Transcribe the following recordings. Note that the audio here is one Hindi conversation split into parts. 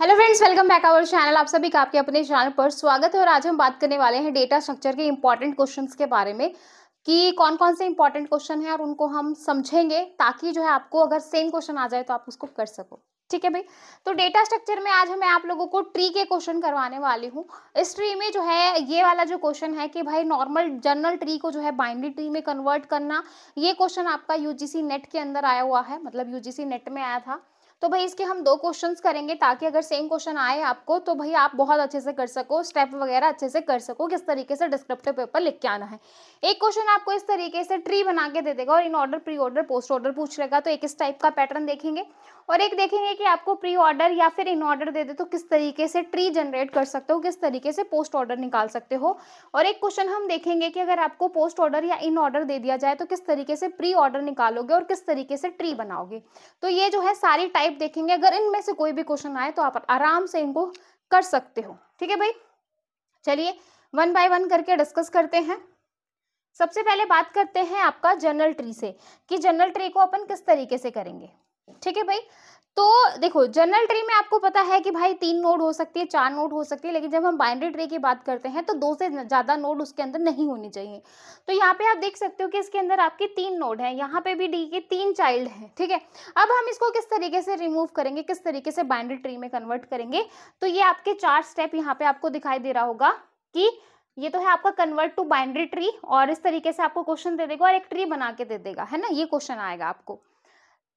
Hello friends welcome back our channel आप सभी का आपके अपने चैनल पर स्वागत है और आज हम बात करने वाले हैं डेटा स्ट्रक्चर के इम्पॉर्टेंट क्वेश्चंस के बारे में कि कौन कौन से इंपॉर्टेंट क्वेश्चन हैं और उनको हम समझेंगे ताकि जो है आपको अगर सेम क्वेश्चन आ जाए तो आप उसको कर सको ठीक है भाई तो डेटा स्ट्रक्चर में आज मैं आप लोगों को ट्री के क्वेश्चन करवाने वाली हूँ इस ट्री में जो है ये वाला जो क्वेश्चन है कि भाई नॉर्मल जनरल ट्री को जो है बाइंडरी ट्री में कन्वर्ट करना ये क्वेश्चन आपका यूजीसी नेट के अंदर आया हुआ है मतलब यूजीसी नेट में आया था तो भाई इसके हम दो क्वेश्चन करेंगे ताकि अगर सेम क्वेश्चन आए आपको तो भाई आप बहुत अच्छे से कर सको स्टेप वगैरह अच्छे से कर सको किस तरीके से डिस्क्रिप्टिव पेपर लिख के आना है एक क्वेश्चन आपको इस तरीके से ट्री बना के दे देगा और in order pre order post order पूछ लेगा तो एक इस टाइप का पैटर्न देखेंगे और एक देखेंगे कि आपको प्री ऑर्डर या फिर इन ऑर्डर दे दे तो किस तरीके से ट्री जनरेट कर सकते हो किस तरीके से पोस्ट ऑर्डर निकाल सकते हो और एक क्वेश्चन हम देखेंगे कि अगर आपको पोस्ट ऑर्डर या इन ऑर्डर दे दिया जाए तो किस तरीके से प्री ऑर्डर निकालोगे और किस तरीके से ट्री बनाओगे तो ये जो है सारी टाइप टाइप देखेंगे अगर इनमें से कोई भी क्वेश्चन आए तो आप आराम से इनको कर सकते हो ठीक है भाई चलिए वन बाय वन करके डिस्कस करते हैं सबसे पहले बात करते हैं आपका जनरल ट्री से कि जनरल ट्री को अपन किस तरीके से करेंगे ठीक है भाई तो देखो जनरल ट्री में आपको पता है कि भाई तीन नोड हो सकती है चार नोड हो सकती है लेकिन जब हम बाइनरी ट्री की बात करते हैं तो दो से ज़्यादा नोड उसके अंदर नहीं होनी चाहिए तो यहाँ पे आप देख सकते हो कि इसके अंदर आपके तीन नोड हैं यहाँ पे भी डी के तीन चाइल्ड हैं ठीक है अब हम इसको किस तरीके से रिमूव करेंगे किस तरीके से बाइनरी ट्री में कन्वर्ट करेंगे तो ये आपके चार स्टेप यहाँ पे आपको दिखाई दे रहा होगा कि ये तो है आपका कन्वर्ट टू बाइनरी ट्री और इस तरीके से आपको क्वेश्चन दे देगा और एक ट्री बना के दे देगा है ना ये क्वेश्चन आएगा आपको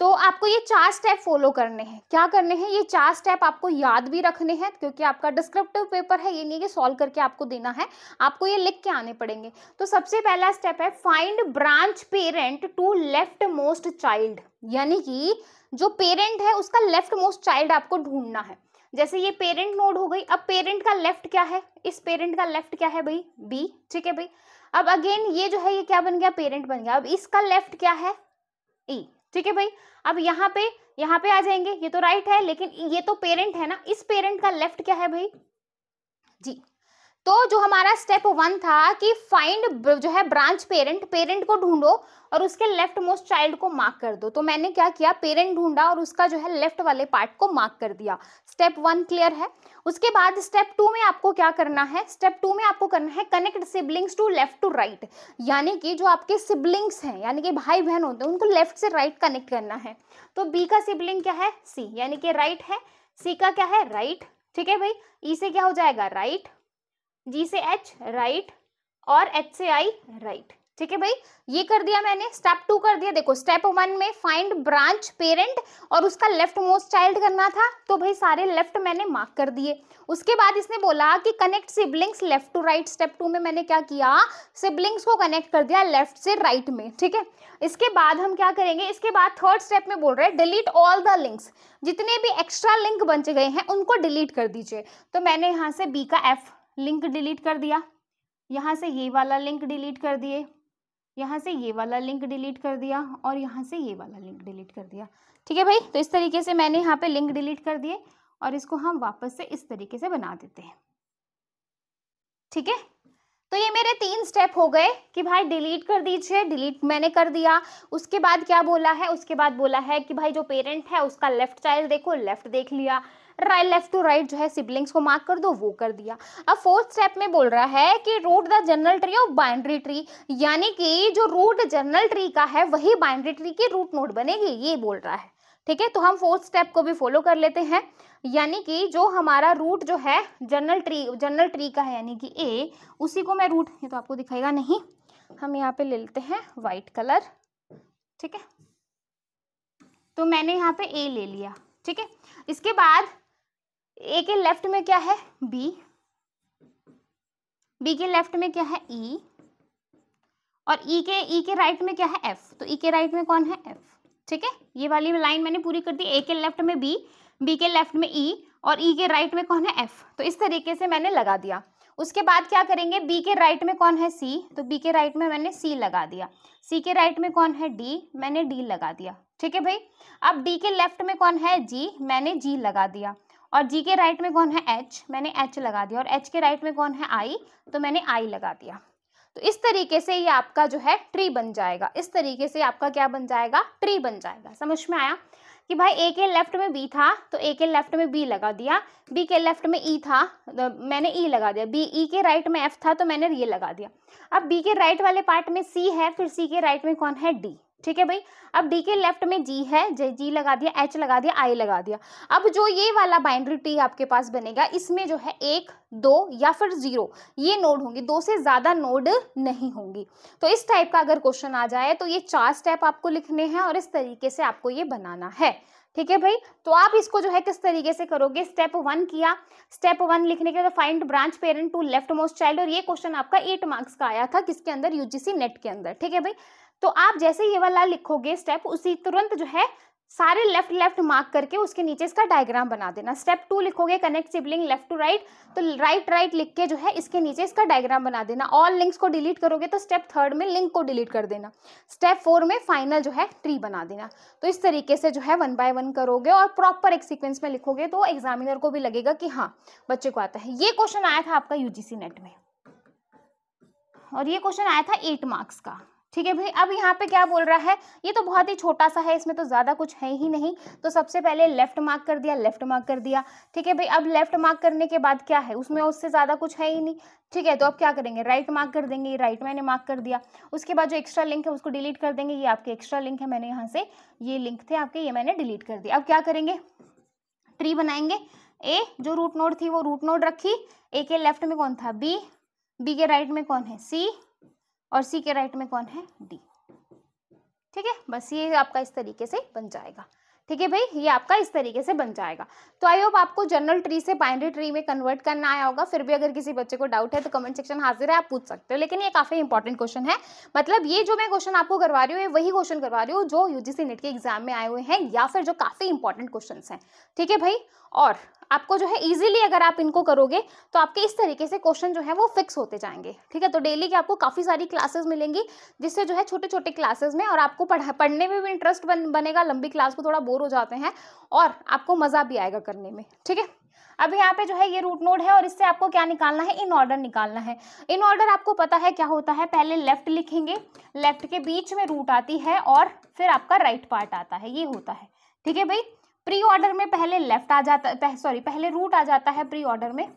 तो आपको ये चार स्टेप फॉलो करने हैं क्या करने हैं ये चार स्टेप आपको याद भी रखने हैं क्योंकि आपका डिस्क्रिप्टिव पेपर है ये नहीं कि सॉल्व करके आपको देना है आपको ये लिख के आने पड़ेंगे तो सबसे पहला स्टेप है find branch parent to leftmost child यानी कि जो पेरेंट है उसका लेफ्ट मोस्ट चाइल्ड आपको ढूंढना है जैसे ये पेरेंट नोड हो गई अब पेरेंट का लेफ्ट क्या है इस पेरेंट का लेफ्ट क्या है भाई बी ठीक है भाई अब अगेन ये जो है ये क्या बन गया पेरेंट बन गया अब इसका लेफ्ट क्या है ई e. ठीक है भाई अब यहाँ पे यहाँ पे आ जाएंगे ये तो राइट है लेकिन ये तो पेरेंट है ना इस पेरेंट का लेफ्ट क्या है भाई जी तो जो हमारा स्टेप वन था कि फाइंड जो है ब्रांच पेरेंट पेरेंट को ढूंढो और उसके लेफ्ट मोस्ट चाइल्ड को मार्क कर दो तो मैंने क्या किया पेरेंट ढूंढा और उसका जो है लेफ्ट वाले पार्ट को मार्क कर दिया स्टेप वन क्लियर है उसके बाद स्टेप टू में आपको क्या करना है स्टेप टू में आपको करना है connect siblings to left to right यानी कि जो आपके सिबलिंग्स हैं यानी कि भाई बहन होते हैं उनको लेफ्ट से राइट right कनेक्ट करना है तो बी का सिबलिंग क्या है सी यानी कि राइट है सी का क्या है राइट right. ठीक है भाई ई e से क्या हो जाएगा राइट right. जी से एच राइट और एच से आई राइट ठीक है भाई ये कर दिया मैंने स्टेप टू कर दिया देखो स्टेप वन में फाइंड ब्रांच पेरेंट और उसका लेफ्ट मोस्ट चाइल्ड करना था तो भाई सारे लेफ्ट मैंने मार्क कर दिए उसके बाद इसने बोला कि connect siblings left to right step two में मैंने क्या किया सिबलिंग्स को कनेक्ट कर दिया लेफ्ट से राइट right में ठीक है इसके बाद हम क्या करेंगे इसके बाद थर्ड स्टेप में बोल रहे हैं डिलीट ऑल द लिंक्स जितने भी एक्स्ट्रा लिंक बन गए हैं उनको डिलीट कर दीजिए तो मैंने यहाँ से बी का एफ लिंक डिलीट कर दिया यहाँ से ये वाला लिंक डिलीट कर दिए यहाँ से ये वाला लिंक डिलीट कर दिया और यहाँ से ये वाला लिंक डिलीट कर दिया ठीक है भाई तो इस तरीके से मैंने यहाँ पे लिंक डिलीट कर दिए और इसको हम वापस से इस तरीके से बना देते हैं ठीक है तो ये मेरे तीन स्टेप हो गए कि भाई डिलीट कर दीजिए डिलीट मैंने कर दिया उसके बाद क्या बोला है उसके बाद बोला है कि भाई जो पेरेंट है उसका लेफ्ट चाइल्ड देखो लेफ्ट देख लिया राइट लेफ्ट टू राइट जो है सिबलिंग्स को मार्क कर दो वो कर दिया अब फोर्थ स्टेप में बोल रहा है कि root the general tree of binary tree यानी कि जो रूट जनरल ट्री का है वही बाइंड्री ट्री की रूट नोट बनेगी ये बोल रहा है ठीक है तो हम फोर्थ स्टेप को भी फॉलो कर लेते हैं यानी कि जो हमारा रूट जो है जनरल ट्री जनरल ट्री का है यानी कि ए उसी को मैं रूट ये तो आपको दिखाएगा नहीं हम यहाँ पे ले लेते हैं वाइट कलर ठीक है तो मैंने यहाँ पे ए ले लिया ठीक है इसके बाद ए के लेफ्ट में क्या है बी बी के लेफ्ट में क्या है ई e. और ई e के ई e के राइट में क्या है एफ तो ई के राइट में कौन है एफ ठीक है ये वाली लाइन मैंने पूरी कर दी ए के लेफ्ट में बी बी के लेफ्ट में ई और ई के राइट में कौन है एफ तो इस तरीके से मैंने लगा दिया उसके बाद क्या करेंगे बी के राइट में कौन है सी तो बी के राइट में मैंने सी लगा दिया सी के राइट में कौन है डी मैंने डी लगा दिया ठीक है भाई अब डी के लेफ्ट में कौन है जी मैंने जी लगा दिया और जी के राइट में कौन है एच मैंने एच लगा दिया और एच के राइट में कौन है आई तो मैंने आई लगा दिया तो इस तरीके से ये आपका जो है ट्री बन जाएगा इस तरीके से आपका क्या बन जाएगा ट्री बन जाएगा समझ में आया कि भाई ए के लेफ्ट में बी था तो ए के लेफ्ट में बी लगा दिया बी के लेफ्ट में ई e था तो मैंने ई e लगा दिया बी ई e के राइट में एफ था तो मैंने ये लगा दिया अब बी के राइट वाले पार्ट में सी है फिर सी के राइट में कौन है डी ठीक है भाई अब डी के लेफ्ट में जी है जी लगा दिया एच लगा दिया आई लगा दिया अब जो ये वाला बाइंड्री टी आपके पास बनेगा इसमें जो है एक दो या फिर जीरो ये नोड होंगी दो से ज़्यादा नोड नहीं होंगी तो इस टाइप का अगर क्वेश्चन आ जाए तो ये चार स्टेप आपको लिखने हैं और इस तरीके से आपको ये बनाना है ठीक है भाई तो आप इसको जो है किस तरीके से करोगे स्टेप वन किया स्टेप वन लिखने के बाद find branch parent to leftmost child और ये क्वेश्चन आपका एट मार्क्स का आया था किसके अंदर यूजीसी नेट के अंदर ठीक है भाई तो आप जैसे ये वाला लिखोगे स्टेप उसी तुरंत जो है सारे लेफ्ट लेफ्ट मार्क करके उसके नीचे इसका डायग्राम बना देना स्टेप टू लिखोगे connect sibling left to right तो राइट राइट लिख के जो है इसके नीचे इसका डायग्राम बना देना ऑल लिंक्स को डिलीट करोगे तो स्टेप थर्ड में लिंक को डिलीट कर देना स्टेप फोर में फाइनल जो है ट्री बना देना तो इस तरीके से जो है वन बाय वन करोगे और प्रॉपर एक सिक्वेंस में लिखोगे तो एग्जामिनर को भी लगेगा कि हाँ बच्चे को आता है ये क्वेश्चन आया था आपका यूजीसी नेट में और ये क्वेश्चन आया था एट मार्क्स का ठीक है भाई अब यहाँ पे क्या बोल रहा है ये तो बहुत ही छोटा सा है इसमें तो ज़्यादा कुछ है ही नहीं तो सबसे पहले लेफ्ट मार्क कर दिया लेफ्ट मार्क कर दिया ठीक है भाई अब लेफ्ट मार्क करने के बाद क्या है उसमें उससे ज़्यादा कुछ है ही नहीं ठीक है तो अब क्या करेंगे राइट मार्क कर देंगे ये राइट मैंने मार्क कर दिया उसके बाद जो एक्स्ट्रा लिंक है उसको डिलीट कर देंगे ये आपके एक्स्ट्रा लिंक है मैंने यहाँ से ये लिंक थे आपके ये मैंने डिलीट कर दिया अब क्या करेंगे ट्री बनाएंगे ए जो रूट नोड थी वो रूट नोड रखी ए के लेफ्ट में कौन था बी बी के राइट में कौन है सी और सी के राइट में कौन है डी ठीक है बस ये आपका इस तरीके से बन जाएगा ठीक है भाई ये आपका इस तरीके से बन जाएगा तो आई होप आपको जनरल ट्री से बाइनरी ट्री में कन्वर्ट करना आया होगा फिर भी अगर किसी बच्चे को डाउट है तो कमेंट सेक्शन हाजिर है आप पूछ सकते हो लेकिन ये काफी इंपॉर्टेंट क्वेश्चन है मतलब ये जो मैं क्वेश्चन आपको करवा रही हूँ वही क्वेश्चन करवा रही हूँ जो यूजीसी नेट के एग्जाम में आए हुए हैं या फिर जो काफी इंपॉर्टेंट क्वेश्चन है ठीक है भाई और आपको जो है ईजिली अगर आप इनको करोगे तो आपके इस तरीके से क्वेश्चन जो है वो फिक्स होते जाएंगे ठीक है तो डेली की आपको काफ़ी सारी क्लासेस मिलेंगी जिससे जो है छोटे छोटे क्लासेस में और आपको पढ़ पढ़ने में भी इंटरेस्ट बन, बनेगा लंबी क्लास को थोड़ा बोर हो जाते हैं और आपको मज़ा भी आएगा करने में ठीक है अब यहाँ पे जो है ये रूट नोड है और इससे आपको क्या निकालना है इन ऑर्डर निकालना है इन ऑर्डर आपको पता है क्या होता है पहले लेफ्ट लिखेंगे लेफ्ट के बीच में रूट आती है और फिर आपका राइट पार्ट आता है ये होता है ठीक है भाई प्री ऑर्डर में पहले लेफ्ट आ जाता पह, सॉरी पहले रूट आ जाता है प्री ऑर्डर में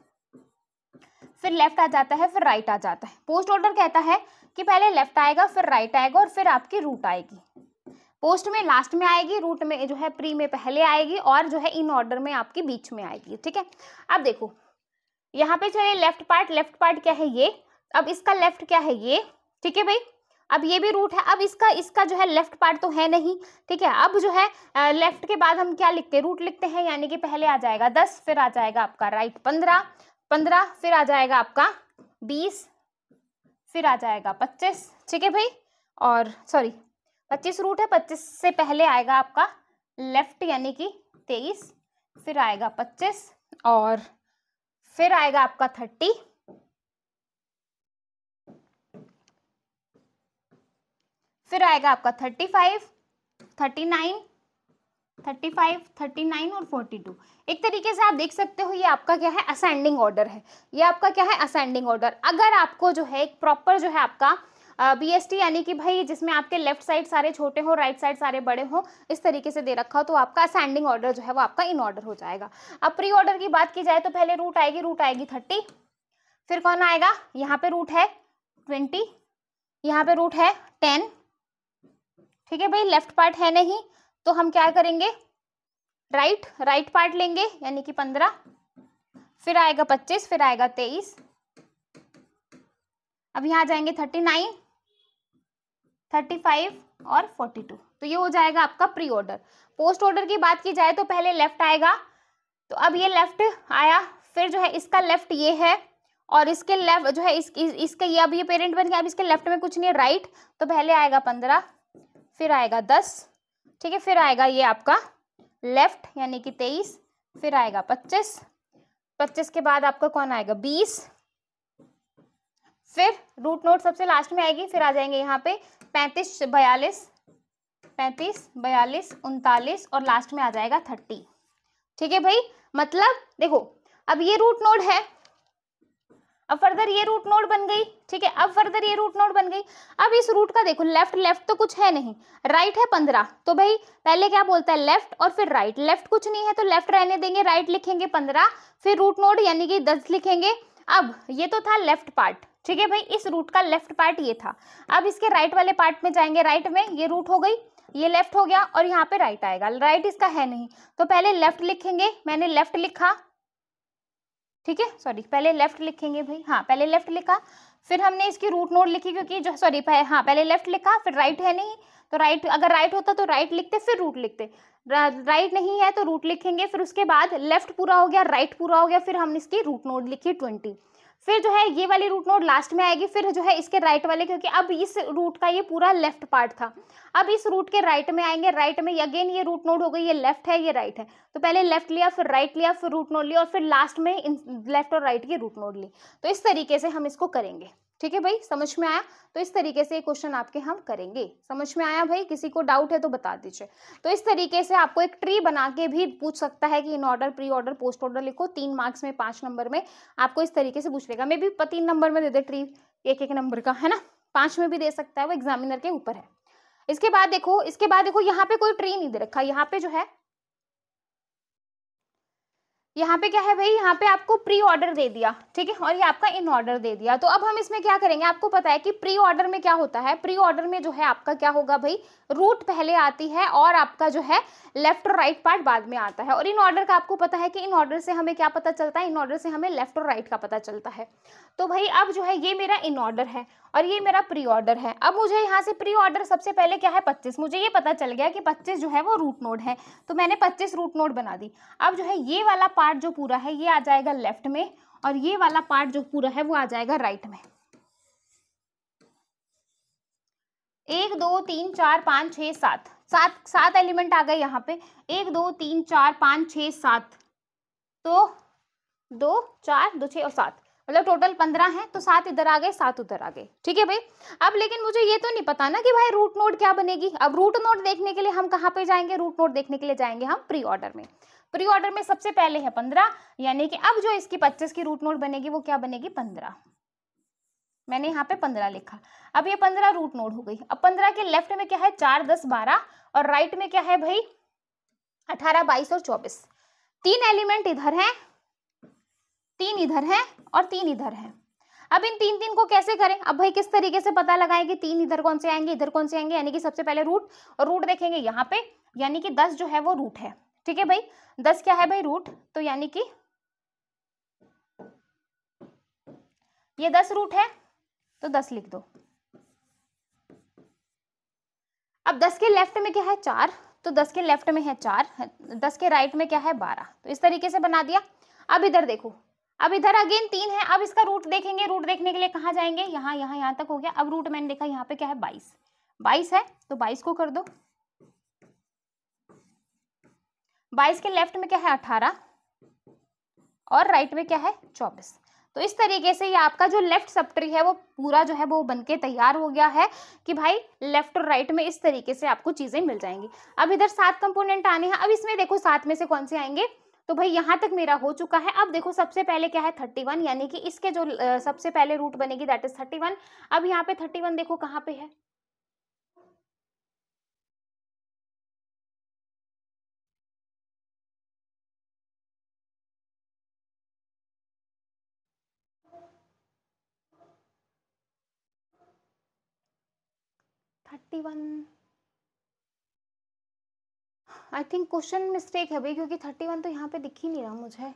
फिर लेफ्ट आ जाता है फिर राइट आ जाता है पोस्ट ऑर्डर कहता है कि पहले लेफ्ट आएगा फिर राइट आएगा और फिर आपकी रूट आएगी पोस्ट में लास्ट में आएगी रूट में जो है प्री में पहले आएगी और जो है इन ऑर्डर में आपके बीच में आएगी ठीक है अब देखो यहाँ पे चले लेफ्ट पार्ट लेफ्ट पार्ट क्या है ये अब इसका लेफ्ट क्या है ये ठीक है भाई अब ये भी रूट है अब इसका इसका जो है लेफ्ट पार्ट तो है नहीं ठीक है अब जो है लेफ्ट के बाद हम क्या लिखते हैं रूट लिखते हैं यानी कि पहले आ जाएगा दस फिर आ जाएगा आपका राइट पंद्रह पंद्रह फिर आ जाएगा आपका बीस फिर आ जाएगा पच्चीस ठीक है भाई और सॉरी पच्चीस रूट है पच्चीस से पहले आएगा आपका लेफ्ट यानी कि तेईस फिर आएगा पच्चीस और फिर आएगा आपका थर्टी फिर आएगा आपका thirty five thirty nine thirty five thirty nine और फोर्टी टू एक तरीके से आप देख सकते हो ये आपका क्या है असेंडिंग ऑर्डर है ये आपका क्या है असेंडिंग ऑर्डर अगर आपको जो है एक प्रॉपर जो है आपका बी एस टी यानी कि भाई जिसमें आपके लेफ्ट साइड सारे छोटे हो राइट साइड सारे बड़े हो इस तरीके से दे रखा हो तो आपका असेंडिंग ऑर्डर जो है वो आपका इन ऑर्डर हो जाएगा अब प्री ऑर्डर की बात की जाए तो पहले रूट आएगी रूट आएगी थर्टी फिर कौन आएगा यहाँ पे रूट है ट्वेंटी यहाँ पे रूट है टेन ठीक है भाई लेफ्ट पार्ट है नहीं तो हम क्या करेंगे राइट राइट पार्ट लेंगे यानी कि पंद्रह फिर आएगा पच्चीस फिर आएगा तेईस अब यहाँ जाएंगे थर्टी नाइन थर्टी फाइव और फोर्टी टू तो ये हो जाएगा आपका प्री ऑर्डर पोस्ट ऑर्डर की बात की जाए तो पहले लेफ्ट आएगा तो अब ये लेफ्ट आया फिर जो है इसका लेफ्ट ये है और इसके लेफ्ट जो है इस, इस, इसके ये अब ये पेरेंट बन गया अब इसके लेफ्ट में कुछ नहीं राइट तो पहले आएगा पंद्रह फिर आएगा दस ठीक है फिर आएगा ये आपका लेफ्ट यानी कि तेईस फिर आएगा पच्चीस पच्चीस के बाद आपका कौन आएगा बीस फिर रूट नोट सबसे लास्ट में आएगी फिर आ जाएंगे यहाँ पे पैंतीस बयालीस पैंतीस बयालीस उनतालीस और लास्ट में आ जाएगा थर्टी ठीक है भाई मतलब देखो अब ये रूट नोड है अब फर्दर ये रूट नोड बन गई ठीक है अब फर्दर ये रूट नोड बन गई अब इस रूट का देखो लेफ्ट लेफ्ट तो कुछ है नहीं राइट है पंद्रह तो भाई पहले क्या बोलता है लेफ्ट और फिर राइट लेफ्ट कुछ नहीं है तो लेफ्ट रहने देंगे राइट लिखेंगे पंद्रह फिर रूट नोड यानी कि दस लिखेंगे अब ये तो था लेफ्ट पार्ट ठीक है भाई इस रूट का लेफ्ट पार्ट ये था अब इसके राइट वाले पार्ट में जाएंगे राइट में ये रूट हो गई ये लेफ्ट हो गया और यहाँ पे राइट आएगा राइट इसका है नहीं तो पहले लेफ्ट लिखेंगे मैंने लेफ्ट लिखा ठीक है सॉरी पहले लेफ्ट लिखेंगे भाई हाँ पहले लेफ्ट लिखा फिर हमने इसकी रूट नोट लिखी क्योंकि जो सॉरी हाँ पहले लेफ्ट लिखा फिर राइट है नहीं तो राइट अगर राइट होता तो राइट लिखते फिर रूट लिखते राइट नहीं है तो रूट लिखेंगे फिर उसके बाद लेफ्ट पूरा हो गया राइट पूरा हो गया फिर हमने इसकी रूट नोट लिखी ट्वेंटी फिर जो है ये वाली रूट नोड लास्ट में आएगी फिर जो है इसके राइट वाले क्योंकि अब इस रूट का ये पूरा लेफ्ट पार्ट था अब इस रूट के राइट में आएंगे राइट में अगेन ये रूट नोड हो गई ये लेफ्ट है ये राइट है तो पहले लेफ्ट लिया फिर राइट लिया फिर रूट नोड लिया और फिर लास्ट में लेफ्ट और राइट की रूट नोड ली तो इस तरीके से हम इसको करेंगे ठीक है भाई समझ में आया तो इस तरीके से क्वेश्चन आपके हम करेंगे समझ में आया भाई किसी को डाउट है तो बता दीजिए तो इस तरीके से आपको एक ट्री बना के भी पूछ सकता है कि in order pre order post order लिखो तीन मार्क्स में पांच नंबर में आपको इस तरीके से पूछ लेगा मे भी तीन नंबर में दे दे ट्री एक एक नंबर का है ना पांच में भी दे सकता है वो एग्जामिनर के ऊपर है इसके बाद देखो इसके बाद देखो यहाँ पे कोई ट्री नहीं दे रखा यहाँ पे जो है यहाँ पे क्या है भाई यहाँ पे आपको प्री ऑर्डर दे दिया ठीक है और ये आपका इन ऑर्डर दे दिया तो अब हम इसमें क्या करेंगे आपको पता है कि प्री ऑर्डर में क्या होता है प्री ऑर्डर में जो है आपका क्या होगा भाई रूट पहले आती है और आपका जो है लेफ्ट और राइट पार्ट बाद में आता है और इन ऑर्डर का आपको पता है कि इन ऑर्डर से हमें क्या पता चलता है इन ऑर्डर से हमें लेफ्ट और राइट का पता चलता है तो भाई अब जो है ये मेरा इन ऑर्डर है और ये मेरा प्री ऑर्डर है अब मुझे यहाँ से प्री ऑर्डर सबसे पहले क्या है पच्चीस मुझे ये पता चल गया कि पच्चीस जो है वो रूट नोड है तो मैंने पच्चीस रूट नोड बना दी अब जो है ये वाला पार्ट जो पूरा है ये आ जाएगा लेफ्ट में और ये वाला पार्ट जो पूरा है वो आ जाएगा राइट में एक दो तीन चार पाँच छ सात सात सात एलिमेंट आ गए यहाँ पे एक दो तीन चार पाँच छ सात तो दो चार दो छ और सात मतलब टोटल पंद्रह हैं तो सात इधर आ गए सात उधर आ गए ठीक है भाई अब लेकिन मुझे ये तो नहीं पता ना कि भाई रूट नोट क्या बनेगी अब रूट नोट देखने के लिए हम कहाँ पे जाएंगे रूट नोट देखने के लिए जाएंगे हम प्री ऑर्डर में प्री ऑर्डर में सबसे पहले है पंद्रह यानी कि अब जो इसकी पच्चीस की रूट नोट बनेगी वो क्या बनेगी पंद्रह मैंने यहाँ पे पंद्रह लिखा अब ये पंद्रह रूट नोट हो गई अब पंद्रह के लेफ्ट में क्या है चार दस बारह और राइट में क्या है भाई अठारह बाईस और चौबीस तीन एलिमेंट इधर है तीन इधर है और तीन इधर है अब इन तीन तीन को कैसे करें अब भाई किस तरीके से पता लगाएं कि तीन इधर कौन से आएंगे इधर कौन से आएंगे यानी कि सबसे पहले रूट और रूट देखेंगे यहाँ पे यानी कि दस जो है वो रूट है ठीक है भाई दस क्या है भाई रूट तो यानी कि ये दस रूट है तो दस लिख दो अब दस के लेफ्ट में क्या है चार तो दस के लेफ्ट में है चार दस के राइट में क्या है बारह तो इस तरीके से बना दिया अब इधर देखो अब इधर अगेन तीन है अब इसका रूट देखेंगे रूट देखने के लिए कहाँ जाएंगे यहाँ यहाँ यहाँ तक हो गया अब रूट मैंने देखा यहाँ पे क्या है बाईस बाईस है तो बाईस को कर दो बाईस के लेफ्ट में क्या है अठारह और राइट में क्या है चौबीस तो इस तरीके से ये आपका जो लेफ्ट सबट्री है वो पूरा जो है वो बनके तैयार हो गया है कि भाई लेफ्ट और राइट में इस तरीके से आपको चीज़ें मिल जाएंगी अब इधर सात कंपोनेंट आने हैं अब इसमें देखो सात में से कौन से आएंगे तो भाई यहाँ तक मेरा हो चुका है अब देखो सबसे पहले क्या है थर्टी वन यानी कि इसके जो सबसे पहले रूट बनेगी दैट इज थर्टी वन अब यहाँ पे थर्टी वन देखो कहाँ पे है thirty one I think question mistake है भाई क्योंकि थर्टी वन तो यहाँ पे दिख ही नहीं रहा मुझे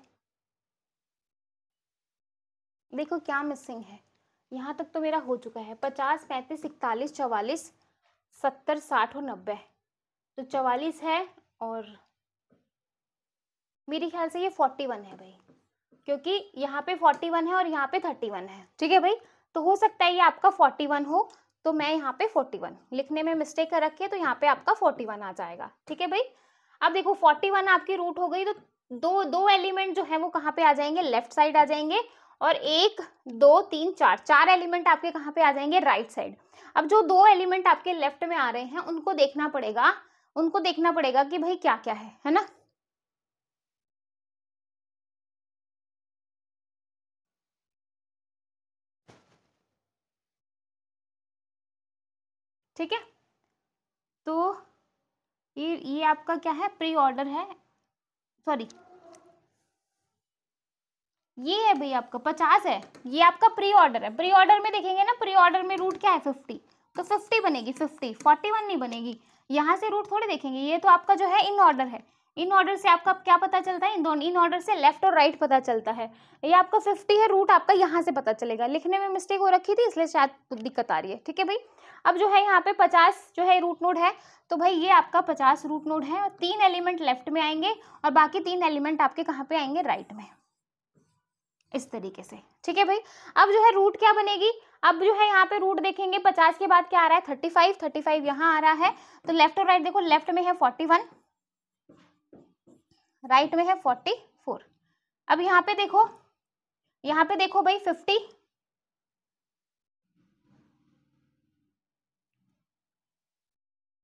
देखो क्या मिसिंग है यहाँ तक तो मेरा हो चुका है पचास पैंतीस इकतालीस चवालीस सत्तर साठ और नब्बे तो चवालीस है और मेरे ख्याल से ये फोर्टी वन है भाई क्योंकि यहाँ पे फोर्टी वन है और यहाँ पे थर्टी वन है ठीक है भाई तो हो सकता है ये आपका फोर्टी वन हो तो मैं यहाँ पे 41 लिखने में मिस्टेक कर रखी है तो यहाँ पे आपका 41 आ जाएगा ठीक है भाई अब देखो 41 आपकी रूट हो गई तो दो दो एलिमेंट जो है वो कहाँ पे आ जाएंगे लेफ्ट साइड आ जाएंगे और एक दो तीन चार चार एलिमेंट आपके कहाँ पे आ जाएंगे राइट right साइड अब जो दो एलिमेंट आपके लेफ्ट में आ रहे हैं उनको देखना पड़ेगा उनको देखना पड़ेगा कि भाई क्या क्या है है ना ठीक है तो ये ये आपका क्या है प्री ऑर्डर है सॉरी ये है भाई आपका पचास है ये आपका प्री ऑर्डर है प्री ऑर्डर में देखेंगे ना प्री ऑर्डर में रूट क्या है फिफ्टी तो फिफ्टी बनेगी फिफ्टी फोर्टी वन नहीं बनेगी यहाँ से रूट थोड़े देखेंगे ये तो आपका जो है इन ऑर्डर है इन ऑर्डर से आपका क्या पता चलता है इन दोनों इन ऑर्डर से लेफ्ट और राइट पता चलता है ये आपका फिफ्टी है रूट आपका यहाँ से पता चलेगा लिखने में मिस्टेक हो रखी थी इसलिए शायद दिक्कत आ रही है ठीक है भाई अब जो है यहाँ पे पचास जो है रूट नोड है तो भाई ये आपका पचास रूट नोड है और तीन एलिमेंट लेफ्ट में आएंगे और बाकी तीन एलिमेंट आपके कहाँ पे आएंगे राइट में इस तरीके से ठीक है भाई अब जो है रूट क्या बनेगी अब जो है यहाँ पे रूट देखेंगे पचास के बाद क्या आ रहा है थर्टी फाइव थर्टी फाइव यहाँ आ रहा है तो लेफ्ट और राइट देखो लेफ्ट में है फोर्टी वन राइट में है फोर्टी फोर अब यहाँ पे देखो यहाँ पे देखो भाई फिफ्टी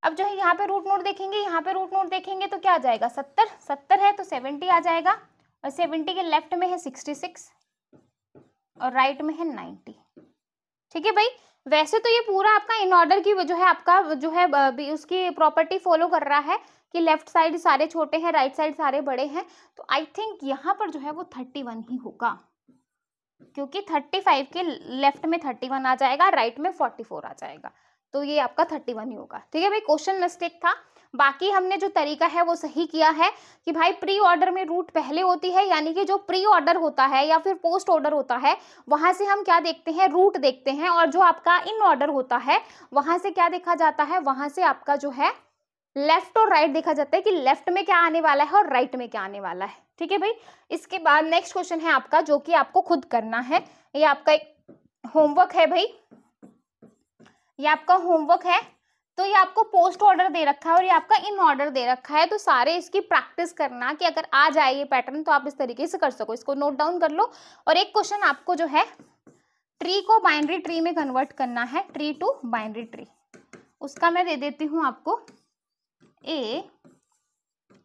अब जो है यहाँ पे रूट नोट देखेंगे यहाँ पे रूट नोट देखेंगे तो क्या आ जाएगा सत्तर सत्तर है तो सेवेंटी आ जाएगा और सेवेंटी के लेफ्ट में है सिक्सटी सिक्स और राइट में है नाइन्टी ठीक है भाई वैसे तो ये पूरा आपका इन ऑर्डर की जो है आपका जो है उसकी प्रॉपर्टी फॉलो कर रहा है कि लेफ्ट साइड सारे छोटे हैं राइट साइड सारे बड़े हैं तो आई थिंक यहाँ पर जो है वो थर्टी वन ही होगा क्योंकि थर्टी फाइव के लेफ्ट में थर्टी वन आ जाएगा राइट में फोर्टी फोर आ जाएगा तो ये आपका थर्टी वन ही होगा ठीक है भाई क्वेश्चन मिस्टेक था बाकी हमने जो तरीका है वो सही किया है कि भाई प्री ऑर्डर में रूट पहले होती है यानी कि जो प्री ऑर्डर होता है या फिर पोस्ट ऑर्डर होता है वहां से हम क्या देखते हैं रूट देखते हैं और जो आपका इन ऑर्डर होता है वहां से क्या देखा जाता है वहां से आपका जो है लेफ्ट और राइट देखा जाता है कि लेफ्ट में क्या आने वाला है और राइट में क्या आने वाला है ठीक है भाई इसके बाद नेक्स्ट क्वेश्चन है आपका जो कि आपको खुद करना है ये आपका एक होमवर्क है भाई ये आपका होमवर्क है तो ये आपको पोस्ट ऑर्डर दे रखा है और ये आपका इन ऑर्डर दे रखा है तो सारे इसकी प्रैक्टिस करना कि अगर आ जाए ये पैटर्न तो आप इस तरीके से कर सको इसको नोट डाउन कर लो और एक क्वेश्चन आपको जो है ट्री को बाइनरी ट्री में कन्वर्ट करना है ट्री टू बाइनरी ट्री उसका मैं दे देती हूँ आपको A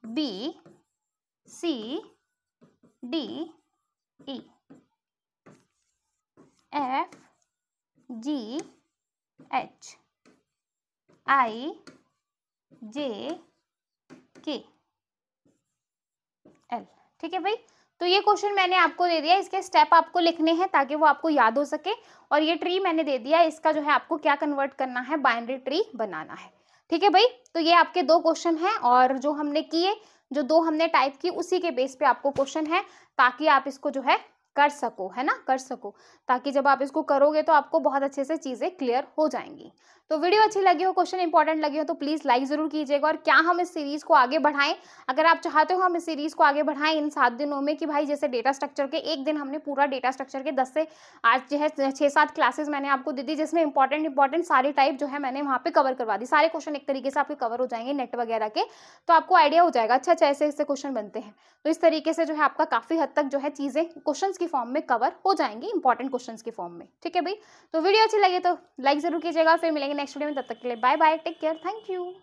B C D E F G H I J K L ठीक है भाई तो ये क्वेश्चन मैंने आपको दे दिया इसके स्टेप आपको लिखने हैं ताकि वो आपको याद हो सके और ये ट्री मैंने दे दिया इसका जो है आपको क्या कन्वर्ट करना है बाइनरी ट्री बनाना है ठीक है भाई तो ये आपके दो क्वेश्चन हैं और जो हमने किए जो दो हमने टाइप की उसी के बेस पे आपको क्वेश्चन है ताकि आप इसको जो है कर सको है ना कर सको ताकि जब आप इसको करोगे तो आपको बहुत अच्छे से चीज़ें क्लियर हो जाएंगी तो वीडियो अच्छी लगी हो क्वेश्चन इंपॉर्टेंट लगे हो तो प्लीज़ लाइक ज़रूर कीजिएगा और क्या हम इस सीरीज़ को आगे बढ़ाएं अगर आप चाहते हो हम इस सीरीज़ को आगे बढ़ाएं इन सात दिनों में कि भाई जैसे डेटा स्ट्रक्चर के एक दिन हमने पूरा डेटा स्ट्रक्चर के दस से आज जो है छह सात क्लासेस मैंने आपको दे दी जिसमें इंपॉर्टेंट इंपॉर्टेंट सारे टाइप जो है मैंने वहां पर कवर करवा दी सारे क्वेश्चन एक तरीके से आपके कवर हो जाएंगे नेट वगैरह के तो आपको आइडिया हो जाएगा अच्छा अच्छा ऐसे ऐसे क्वेश्चन बनते हैं तो इस तरीके से जो है आपका काफ़ी हद तक जो है चीज़ें क्वेश्चन की फॉर्म में कवर हो जाएंगे इंपॉर्टेंट क्वेश्चन के फॉर्म में ठीक है भाई तो वीडियो अच्छी लगे तो लाइक जरूर कीजिएगा फिर मिलेंगे नेक्स्ट वीडियो में तब तक के लिए bye bye take care thank you